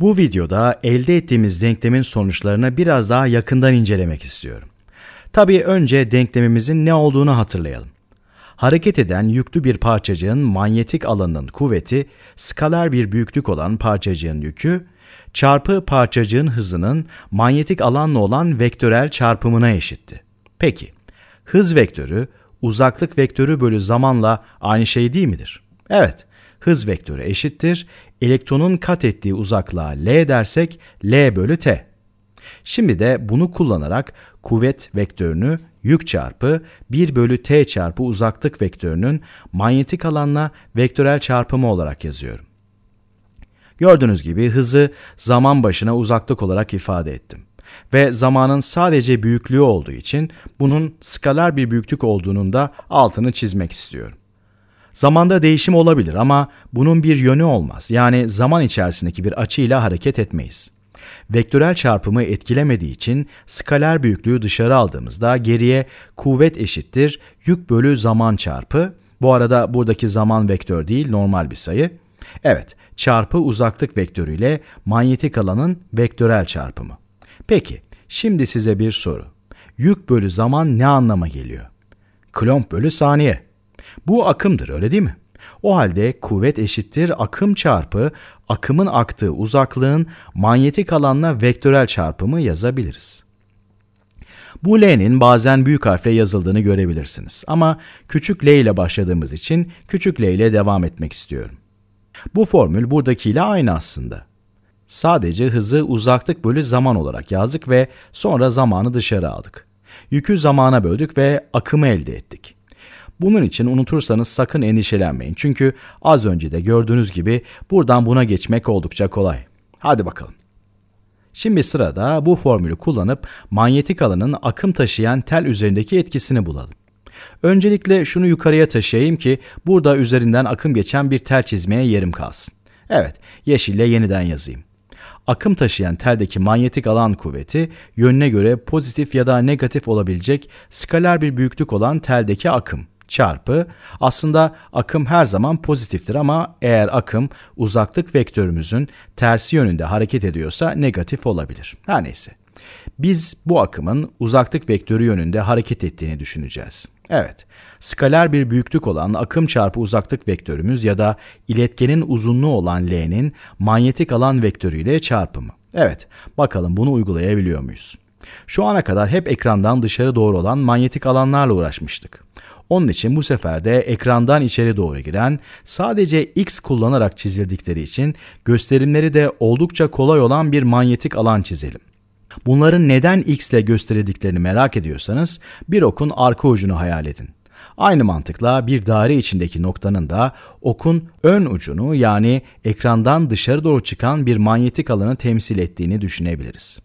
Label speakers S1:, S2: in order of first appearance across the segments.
S1: Bu videoda elde ettiğimiz denklemin sonuçlarını biraz daha yakından incelemek istiyorum. Tabii önce denklemimizin ne olduğunu hatırlayalım. Hareket eden yüklü bir parçacığın manyetik alanının kuvveti, skaler bir büyüklük olan parçacığın yükü, çarpı parçacığın hızının manyetik alanla olan vektörel çarpımına eşitti. Peki, hız vektörü, uzaklık vektörü bölü zamanla aynı şey değil midir? Evet, hız vektörü eşittir. Elektronun kat ettiği uzaklığa L dersek L bölü T. Şimdi de bunu kullanarak kuvvet vektörünü yük çarpı 1 bölü T çarpı uzaklık vektörünün manyetik alanla vektörel çarpımı olarak yazıyorum. Gördüğünüz gibi hızı zaman başına uzaklık olarak ifade ettim ve zamanın sadece büyüklüğü olduğu için bunun skalar bir büyüklük olduğunun da altını çizmek istiyorum. Zamanda değişim olabilir ama bunun bir yönü olmaz. Yani zaman içerisindeki bir açıyla hareket etmeyiz. Vektörel çarpımı etkilemediği için skaler büyüklüğü dışarı aldığımızda geriye kuvvet eşittir yük bölü zaman çarpı. Bu arada buradaki zaman vektör değil normal bir sayı. Evet, çarpı uzaklık vektörüyle manyetik alanın vektörel çarpımı. Peki, şimdi size bir soru. Yük bölü zaman ne anlama geliyor? Klomp bölü saniye. Bu akımdır öyle değil mi? O halde kuvvet eşittir akım çarpı akımın aktığı uzaklığın manyetik alanla vektörel çarpımı yazabiliriz. Bu L'nin bazen büyük harfle yazıldığını görebilirsiniz ama küçük L ile başladığımız için küçük L ile devam etmek istiyorum. Bu formül buradakiyle aynı aslında. Sadece hızı uzaklık bölü zaman olarak yazdık ve sonra zamanı dışarı aldık. Yükü zamana böldük ve akımı elde ettik. Bunun için unutursanız sakın endişelenmeyin. Çünkü az önce de gördüğünüz gibi buradan buna geçmek oldukça kolay. Hadi bakalım. Şimdi sırada bu formülü kullanıp manyetik alanın akım taşıyan tel üzerindeki etkisini bulalım. Öncelikle şunu yukarıya taşıyayım ki burada üzerinden akım geçen bir tel çizmeye yerim kalsın. Evet, yeşille yeniden yazayım. Akım taşıyan teldeki manyetik alan kuvveti yönüne göre pozitif ya da negatif olabilecek skaler bir büyüklük olan teldeki akım çarpı aslında akım her zaman pozitiftir ama eğer akım uzaklık vektörümüzün tersi yönünde hareket ediyorsa negatif olabilir. Her neyse. Biz bu akımın uzaklık vektörü yönünde hareket ettiğini düşüneceğiz. Evet, skaler bir büyüklük olan akım çarpı uzaklık vektörümüz ya da iletkenin uzunluğu olan L'nin manyetik alan vektörüyle çarpımı. Evet, bakalım bunu uygulayabiliyor muyuz? Şu ana kadar hep ekrandan dışarı doğru olan manyetik alanlarla uğraşmıştık. Onun için bu sefer de ekrandan içeri doğru giren, sadece X kullanarak çizildikleri için gösterimleri de oldukça kolay olan bir manyetik alan çizelim. Bunların neden X ile gösterildiklerini merak ediyorsanız bir okun arka ucunu hayal edin. Aynı mantıkla bir daire içindeki noktanın da okun ön ucunu yani ekrandan dışarı doğru çıkan bir manyetik alanı temsil ettiğini düşünebiliriz.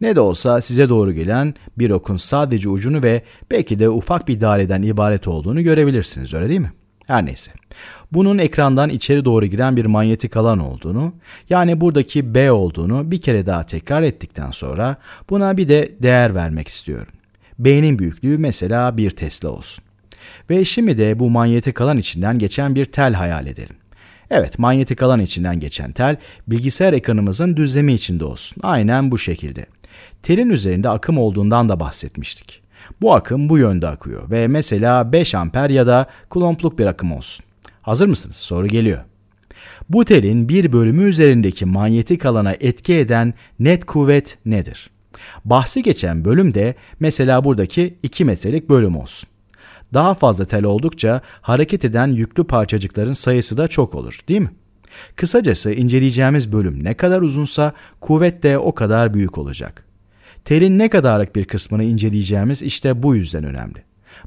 S1: Ne de olsa size doğru gelen bir okun sadece ucunu ve belki de ufak bir daireden ibaret olduğunu görebilirsiniz öyle değil mi? Her neyse. Bunun ekrandan içeri doğru giren bir manyetik alan olduğunu, yani buradaki B olduğunu bir kere daha tekrar ettikten sonra buna bir de değer vermek istiyorum. B'nin büyüklüğü mesela bir Tesla olsun. Ve şimdi de bu manyetik alan içinden geçen bir tel hayal edelim. Evet manyetik alan içinden geçen tel bilgisayar ekranımızın düzlemi içinde olsun. Aynen bu şekilde. Telin üzerinde akım olduğundan da bahsetmiştik. Bu akım bu yönde akıyor ve mesela 5 amper ya da kulompluk bir akım olsun. Hazır mısınız? Soru geliyor. Bu telin bir bölümü üzerindeki manyetik alana etki eden net kuvvet nedir? Bahsi geçen bölüm de mesela buradaki 2 metrelik bölüm olsun. Daha fazla tel oldukça hareket eden yüklü parçacıkların sayısı da çok olur değil mi? Kısacası inceleyeceğimiz bölüm ne kadar uzunsa kuvvet de o kadar büyük olacak. Telin ne kadarlık bir kısmını inceleyeceğimiz işte bu yüzden önemli.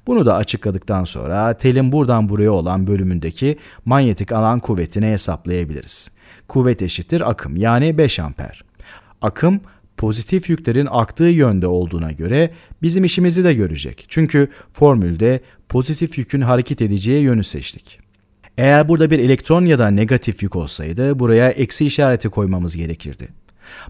S1: Bunu da açıkladıktan sonra telin buradan buraya olan bölümündeki manyetik alan kuvvetini hesaplayabiliriz. Kuvvet eşittir akım yani 5 amper. Akım pozitif yüklerin aktığı yönde olduğuna göre bizim işimizi de görecek. Çünkü formülde pozitif yükün hareket edeceği yönü seçtik. Eğer burada bir elektron ya da negatif yük olsaydı buraya eksi işareti koymamız gerekirdi.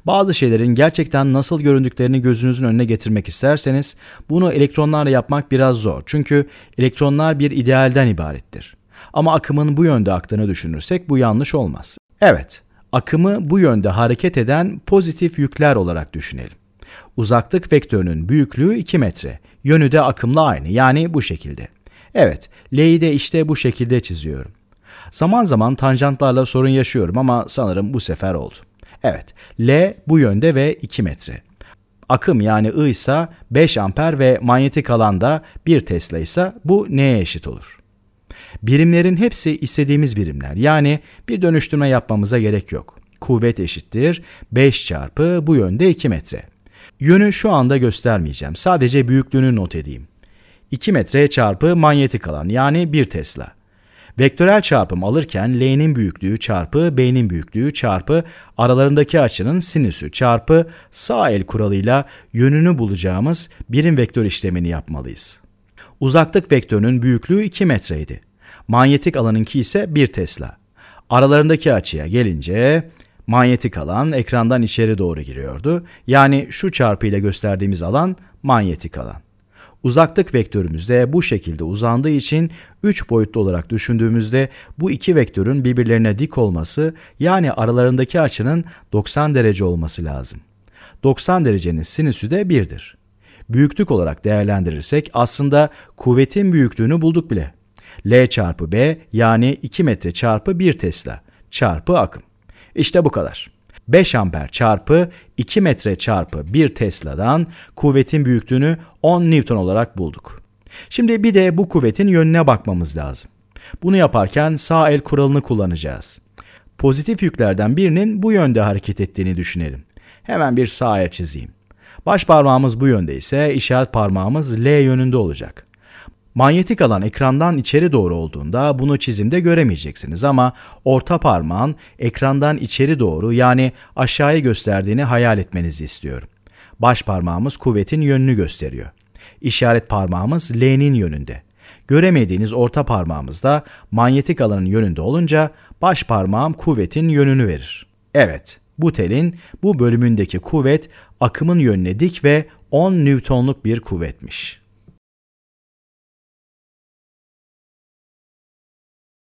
S1: Bazı şeylerin gerçekten nasıl göründüklerini gözünüzün önüne getirmek isterseniz bunu elektronlarla yapmak biraz zor. Çünkü elektronlar bir idealden ibarettir. Ama akımın bu yönde aktığını düşünürsek bu yanlış olmaz. Evet, akımı bu yönde hareket eden pozitif yükler olarak düşünelim. Uzaklık vektörünün büyüklüğü 2 metre, yönü de akımla aynı yani bu şekilde. Evet, L'yi de işte bu şekilde çiziyorum. Zaman zaman tanjantlarla sorun yaşıyorum ama sanırım bu sefer oldu. Evet, L bu yönde ve 2 metre. Akım yani I ise 5 amper ve manyetik alanda 1 Tesla ise bu neye eşit olur? Birimlerin hepsi istediğimiz birimler. Yani bir dönüştürme yapmamıza gerek yok. Kuvvet eşittir 5 çarpı bu yönde 2 metre. Yönü şu anda göstermeyeceğim. Sadece büyüklüğünü not edeyim. 2 metre çarpı manyetik alan yani 1 Tesla. Vektörel çarpım alırken L'nin büyüklüğü çarpı B'nin büyüklüğü çarpı aralarındaki açının sinüsü çarpı sağ el kuralıyla yönünü bulacağımız birim vektör işlemini yapmalıyız. Uzaklık vektörünün büyüklüğü 2 metreydi. Manyetik alanınki ise 1 Tesla. Aralarındaki açıya gelince manyetik alan ekrandan içeri doğru giriyordu. Yani şu çarpıyla gösterdiğimiz alan manyetik alan. Uzaklık vektörümüz de bu şekilde uzandığı için 3 boyutlu olarak düşündüğümüzde bu iki vektörün birbirlerine dik olması yani aralarındaki açının 90 derece olması lazım. 90 derecenin sinüsü de 1'dir büyüklük olarak değerlendirirsek aslında kuvvetin büyüklüğünü bulduk bile. L çarpı B yani 2 metre çarpı 1 Tesla çarpı akım. İşte bu kadar. 5 amper çarpı 2 metre çarpı 1 Tesla'dan kuvvetin büyüklüğünü 10 Newton olarak bulduk. Şimdi bir de bu kuvvetin yönüne bakmamız lazım. Bunu yaparken sağ el kuralını kullanacağız. Pozitif yüklerden birinin bu yönde hareket ettiğini düşünelim. Hemen bir sağ el çizeyim. Baş parmağımız bu yönde ise işaret parmağımız L yönünde olacak. Manyetik alan ekrandan içeri doğru olduğunda bunu çizimde göremeyeceksiniz ama orta parmağın ekrandan içeri doğru yani aşağıya gösterdiğini hayal etmenizi istiyorum. Baş parmağımız kuvvetin yönünü gösteriyor. İşaret parmağımız L'nin yönünde. Göremediğiniz orta parmağımız da manyetik alanın yönünde olunca baş parmağım kuvvetin yönünü verir. Evet, bu telin bu bölümündeki kuvvet akımın yönüne dik ve 10 Newton'luk bir kuvvetmiş.